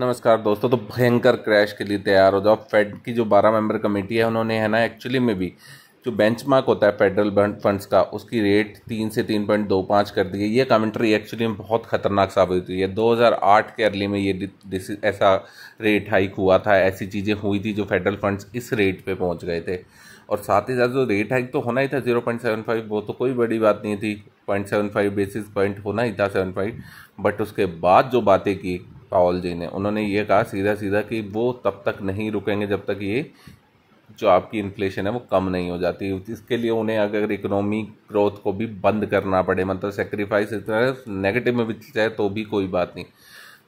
नमस्कार दोस्तों तो भयंकर क्रैश के लिए तैयार हो जाओ फेड की जो बारह मेंबर कमेटी है उन्होंने है ना एक्चुअली में भी जो बेंचमार्क होता है फेडरल फंड्स का उसकी रेट तीन से तीन पॉइंट दो पाँच कर दी है ये कमेंट्री एक्चुअली में बहुत खतरनाक साबित हुई है 2008 के अर्ली में ये ऐसा रेट हाइक हुआ था ऐसी चीज़ें हुई थी जो फेडरल फंड्स इस रेट पे पहुंच गए थे और साथ ही साथ जो रेट हाइक तो होना ही था जीरो पॉइंट सेवन फाइव वो तो कोई बड़ी बात नहीं थी point seven five basis point होना ही था सेवन फाइव बट उसके बाद जो बातें की पावल जी ने उन्होंने ये कहा सीधा सीधा कि वो तब तक नहीं रुकेंगे जब तक ये जो आपकी इन्फ्लेशन है वो कम नहीं हो जाती इसके लिए उन्हें अगर इकोनॉमी ग्रोथ को भी बंद करना पड़े मतलब सेक्रीफाइस इतना नेगेटिव में भी जाए तो भी कोई बात नहीं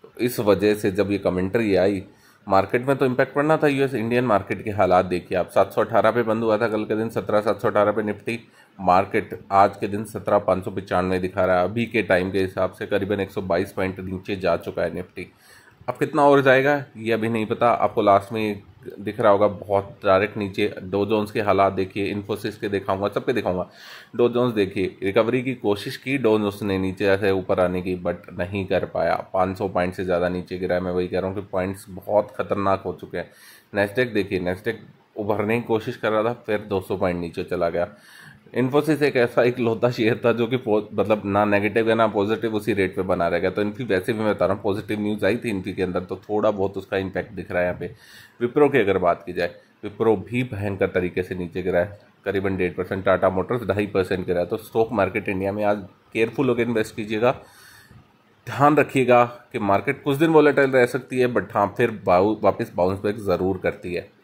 तो इस वजह से जब ये कमेंट्री आई मार्केट में तो इम्पैक्ट पड़ना था यूएस इंडियन मार्केट के हालात देखिए आप 718 पे बंद हुआ था कल के दिन सत्रह अठारह पे निफ्टी मार्केट आज के दिन सत्रह पाँच सौ पचानवे दिखा रहा है अभी के टाइम के हिसाब से करीबन 122 पॉइंट नीचे जा चुका है निफ्टी अब कितना और जाएगा ये अभी नहीं पता आपको लास्ट में दिख रहा होगा बहुत डायरेक्ट नीचे डो जोन्स के हालात देखिए इन्फोसिस के दिखाऊंगा सबके दिखाऊंगा डो जोन्स देखिए रिकवरी की कोशिश की डो जोन्स ने नीचे ऐसे ऊपर आने की बट नहीं कर पाया 500 पॉइंट से ज़्यादा नीचे गिरा है मैं वही कह रहा हूँ कि पॉइंट्स बहुत खतरनाक हो चुके हैं नेस्टेक देखिए नेस्टेक उभरने की कोशिश कर रहा था फिर दो पॉइंट नीचे चला गया इन्फोसिस एक ऐसा एक इकलौता शेयर था जो कि मतलब ना नेगेटिव है ना पॉजिटिव उसी रेट पे बना रहेगा तो इनफी वैसे भी मैं बता रहा हूँ पॉजिटिव न्यूज़ आई थी इनफी के अंदर तो थोड़ा बहुत उसका इम्पैक्ट दिख रहा है यहाँ पे विप्रो की अगर बात की जाए विप्रो भी भयंकर तरीके से नीचे गिरा है करीबन डेढ़ परसेंट टाटा मोटर्स ढाई परसेंट गिरा है तो स्टॉक मार्केट इंडिया में आज केयरफुल होकर इन्वेस्ट कीजिएगा ध्यान रखिएगा कि मार्केट कुछ दिन वॉलेटाइल रह सकती है बट हाँ फिर वापस बाउंस बैक ज़रूर करती है